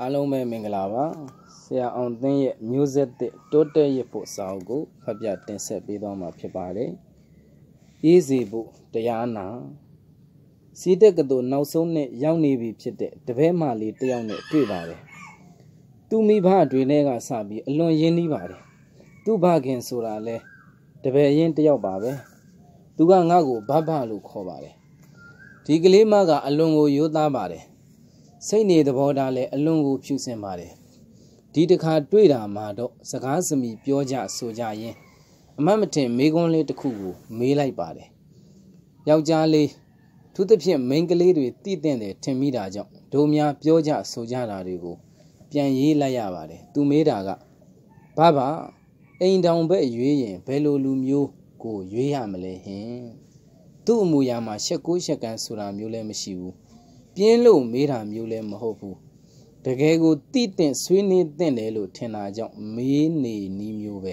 အားလုံးပဲမင်္ဂလာပါဆရာအောင်သင်းရဲ့မျိုးဆက်သစ်တိုးတက်ရဖို့စာအုပ်ကိုဖတ်ပြတင်ဆက်ပေးသွားမှာဖြစ်ပါတယ်အေးစီဖို့တရားနာစီတက်ကတူနောက်ဆုံးနဲ့ရောက်နေပြီဖြစ်တဲ့တပည့်မလေးတယောက်နဲ့တွေ့ပါတယ်သူမိဘတွေနဲ့ကစပြီးအလွန်ရင်းနှီးပါတယ်သူ့ဘခင်ဆိုတာလဲတပည့်ရင်တယောက်ပါပဲသူကငါ့ကိုဘဘလို့ခေါ်ပါတယ်ဒီကလေးမကအလွန်ကို ရိုးသားပါတယ်စိတ်နေသဘောထားလည်းအလွန်ကိုဖြူစင်ပါတယ်ဒီတစ်ခါတွေ့တာမှတော့စကားစမိပြောကြဆိုကြရင်အမတ်မထင်မိကွန်းလေးတစ်ခုကို မေးလိုက်ပါတယ်ယောက်ျားလေးသူသဖြင့်မိန်းကလေးတွေတည်တင့်တယ်ထင်မိတာကြောင့်တို့များပြောကြဆိုကြတာတွေကို ပြန်ရေးလိုက်ရပါတယ်သူမေးတာကဘဘအိမ်တောင်ဘက်ရွေးရင်ဘယ်လိုလူမျိုးကိုရွေးရမလဲဟင်သူ့အမူအရာမှာရှက်ကိုးရှက်ကန်ဆိုတာမျိုးလည်းမရှိဘူးပြင်းလို့မေးတာမျိုးလည်းမဟုတ်ဘူးတကယ်ကိုတိတင့်ဆွေးနွေးတင့်တယ်လို့ထင်တာကြောင့်မေးနေနီးမျိုးပဲ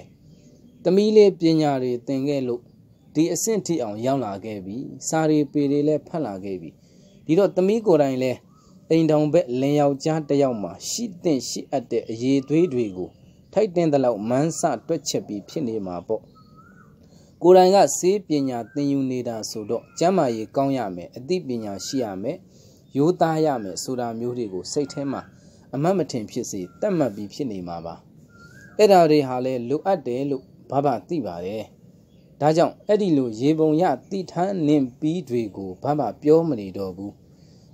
သမီးလေးပညာတွေသင်ခဲ့လို့ဒီအဆင့်ထိအောင် ရောက်လာခဲ့ပြီစာရီပေတွေလည်းဖတ်လာခဲ့ပြီဒီတော့သမီးကိုယ်တိုင်လည်းအိမ်တောင်ဘက်လင်ယောက်ကြားတယောက်မှာရှိတင့်ရှိအပ်တဲ့အရေးသွေးတွေကို ထိုက်တင်သလောက်မန်းဆတွက်ချက်ပြီးဖြစ်နေမှာပေါ့ကိုယ်တိုင်ကစေးပညာသင်ယူနေတာဆိုတော့ကျမ်းမာရေးကောင်းရမယ်အသိပညာရှိရမယ်ရိုးသားရမယ်ဆိုတာမျိုးတွေကို စိတ်ထဲမှာအမတ်မထင်ဖြစ်စေတတ်မှတ်ပြီးဖြစ်နေမှာပါအဲ့ဒါတွေဟာလဲလိုအပ်တယ်လို့ဘာဘာသိပါတယ်ဒါကြောင့်အဲ့ဒီလိုရေပုံရတိထန်းနင်ပြီးတွေကိုဘာမှပြောမနေတော့ဘူး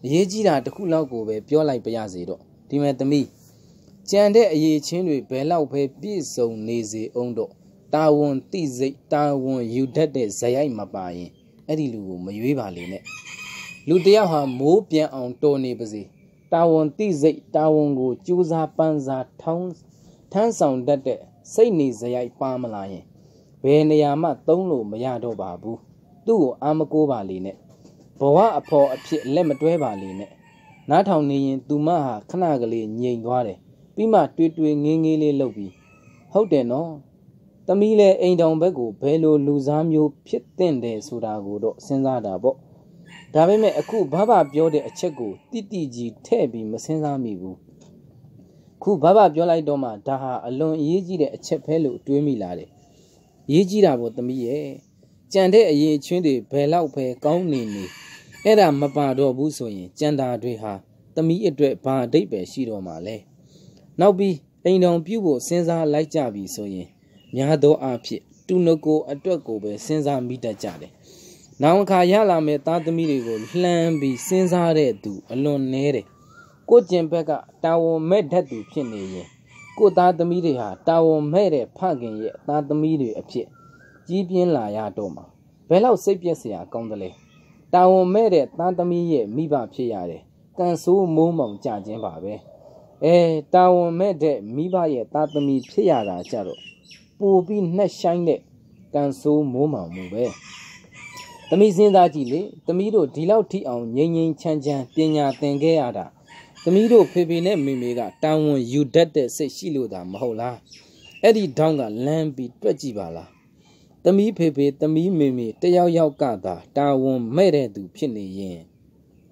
အရေးကြီးတာတစ်ခုလောက်ကိုပဲပြောလိုက်ပါရစေတော့ဒီမဲ့သမီးကြံတဲ့အရေးချင်းတွေဘယ်လောက်ပဲပြည့်စုံနေစေအောင်တော့တာဝန်တိစိတ်တာဝန်ယူတတ်တဲ့ဇယိုက်မပါရင်အဲ့ဒီလူကိုမရွေးပါလိမ့်နဲ့လူတယောက်ဟာမိုးပြန်အောင်တော်နေပါစေတာဝန်တိစိတ်တာဝန်ကိုကြိုးစားပန်းစားထောင်းထမ်းဆောင်တတ်တဲ့စိတ်နေစရိုက်ပါမလာရင်ဘယ်နေရာမှသုံးလို့မရတော့ပါဘူးသူ့ကိုအာမကိုးပါလေနဲ့ဘဝအဖို့အဖြစ်လက်မတွဲပါလေနဲ့နားထောင်နေရင် သူမဟာခဏကလေးငြိမ်သွားတယ်ပြီးမှတွေးတွေးငင်းငင်းလေးလှုပ်ပြီးဟုတ်တယ်နော်တမီးလည်းအိမ်တောင်ဘက်ကိုဘယ်လို လူစားမျိုးဖြစ်တဲ့တယ်ဆိုတာကိုတော့စဉ်းစားတာပေါ့ဒါပေမဲ့အခုဘဘပြောတဲ့အချက်ကိုတိတိကြီးထဲ့ပြီးမစင်စားမိဘူးခုဘဘပြောလိုက်တော့မှဒါဟာအလွန်အရေးကြီးတဲ့အချက်ပဲလို့တွေးမိလာတယ်ရေးကြီးတာပေါ့သမီးရဲ့ကြံတဲ့အရင်ချင်းတွေဘယ်လောက်ပဲကောင်းနေနေအဲ့ဒါမပါတော့ဘူးဆိုရင်ကြံတာတွေဟာသမီးအတွက်ဘာအဓိပ္ပာယ်ရှိတော့မှာလဲနောက်ပြီးအိမ်တော်ပြုဖို့စဉ်းစားလိုက်ကြပြီဆိုရင်များသောအားဖြင့်တူနကိုအတွက်ကိုပဲစဉ်းစားမိတတ်ကြတယ်နောင်အခါရလာမဲ့သားသမီးတွေကိုလှမ်းပြီးစဉ်းစားတဲ့သူ အလွန်နှဲတယ်ကိုကျင်ဘက်ကတာဝန်မဲ့တတ်သူ ဖြစ်နေရင်ကိုသားသမီးတွေဟာတာဝန်မဲ့တဲ့ဖခင်ရဲ့သားသမီးတွေအဖြစ်ကြီးပြင်းလာရတော့မှာဘယ်လောက်စိတ်ပြက်စရာကောင်းသလဲတာဝန်မဲ့တဲ့သားသမီးရဲ့မိဘဖြစ်ရတယ်ကံဆိုးမိုးမောင်ကြခြင်းပါပဲအဲတာဝန်မဲ့တဲ့မိဘရဲ့သားသမီးဖြစ်ရတာကြတော့ပိုပြီးနှက်ဆိုင်တဲ့ကံဆိုးမိုးမောင်မှုပဲသမီးစဉ်းစားကြည့်လေ သမီးတို့ဒီလောက်ထိအောင်ငြိမ်ငြိမ်ချမ်းချမ်းပညာသင်ခဲ့ရတာသမီးတို့ဖေဖေနဲ့မေမေကတာဝန်ယူတတ်တဲ့စိတ်ရှိလို့သာမဟုတ်လားအဲ့ဒီတောင်းကလမ်းပြီးတွက်ကြည့်ပါလားသမီးဖေဖေသမီးမေမေတယောက်ယောက်ကသာတာဝန်မဲ့တဲ့သူဖြစ်နေရင်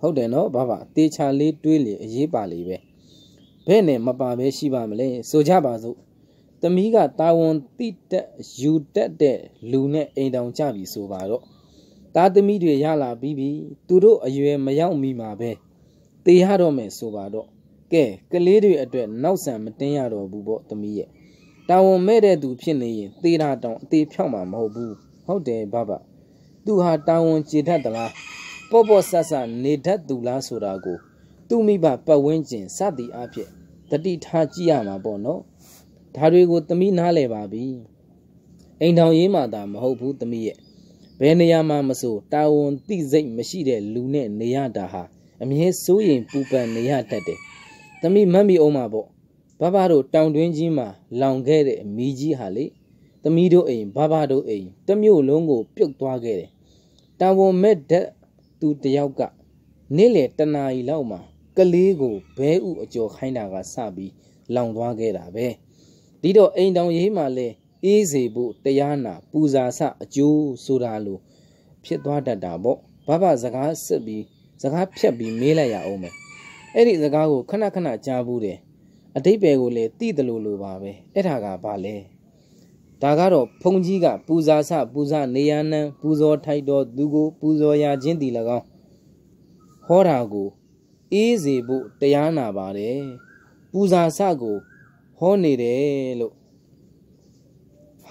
ဟုတ်တယ်နော်ဘာဘာတေချာလေးတွေးလေအရေးပါလေပဲဘယ်နဲ့မပါပဲရှိပါမလဲဆိုကြပါစို့သမီးကတာဝန်တိတက်ယူတတ်တဲ့လူနဲ့အိမ်တောင်ကြပြီဆိုပါတော့သားသမီးတွေရလာပြီးပြီသူတို့အရွယ်မရောက်မီမှာပဲတေရတော့မယ်ဆိုပါတော့ကဲကလေးတွေအတွက်နောက်ဆံမတင်ရတော့ဘူးပေါ့သမီးရဲ့တာဝန်မဲ့တဲ့သူဖြစ်နေရင်သေတာတောင်အသေးဖြောက်မှာမဟုတ်ဘူးဟုတ်တယ်ဘဘသူဟာတာဝန်ကျေတတ်သလားပေါ့ပေါ့ဆတ်ဆတ်နေတတ်သူလားဆိုတာကိုသူ့မိဘပတ်ဝန်းကျင်စသည်အဖြစ်တတိထားကြည့်ရမှာပေါ့နော်ဒါတွေကို သမီးနားလဲပါပြီအိမ်ထောင်ရေးမှသာမဟုတ်ဘူးသမီးရဲ့ဘယ်နေရာမှာမဆိုတာဝန်သိစိတ်မရှိတဲ့လူနဲ့နေရတာဟာအမြဲစိုးရင်ပူပန်နေရတတ်တယ်။သမီးမတ်မီအောင်မှာပေါ့။ဘဘတို့တောင်တွင်းကြီးမှာ လောင်ခဲ့တဲ့မိကြီးဟာလေသမီးတို့အိမ်ဘဘတို့အိမ်တမျိုးလုံးကို ပြုတ်သွားခဲ့တယ်။တာဝန်မဲ့တဲ့သူတယောက်ကနေ့လေတနာရီလောက်မှာကလေးကိုဘဲဥအကျော်ခိုင်းတာကစပြီးလောင်သွားခဲ့တာပဲ။ဒီတော့အိမ်တောင်ရေးမှာလည်းအေးစေဖို့တရားနာပူဇာဆအကျိုးဆိုတာလိုဖြစ်သွားတတ်တာပေါ့ဘဘစကားစစ်ပြီးစကားဖြတ်ပြီးမေးလိုက်ရအောင်မယ်အဲ့ဒီစကားကိုခဏခဏကြားဘူးတယ်အတိတ်ပဲကိုလည်းသိတယ်လို့လိုပါပဲအဲ့ဒါကဘာလဲဒါကတော့ဘုံကြီးကပူဇာဆပူဇာနေရနံပူဇော်ထိုက်တော်သူကို ပူဇော်ရာခြင်းတီ၎င်းဟောတာကိုအေးစေဖို့တရားနာပါတယ်ပူဇာဆကိုဟောနေတယ်လို့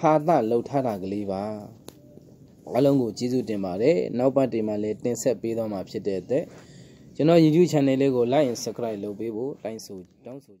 ဟာသလှုပ်ထားတာကလေးပါအားလုံးကိုကျေးဇူးတင်ပါတယ်နောက်ပတ်ဒီမှာလည်းတင်ဆက်ပေးသွားမှာဖြစ်တဲ့အတွက်ကျွန်တော် YouTube channel လေးကို like and subscribe လုပ်ပေးဖို့တိုင်းဆိုတောင်းဆို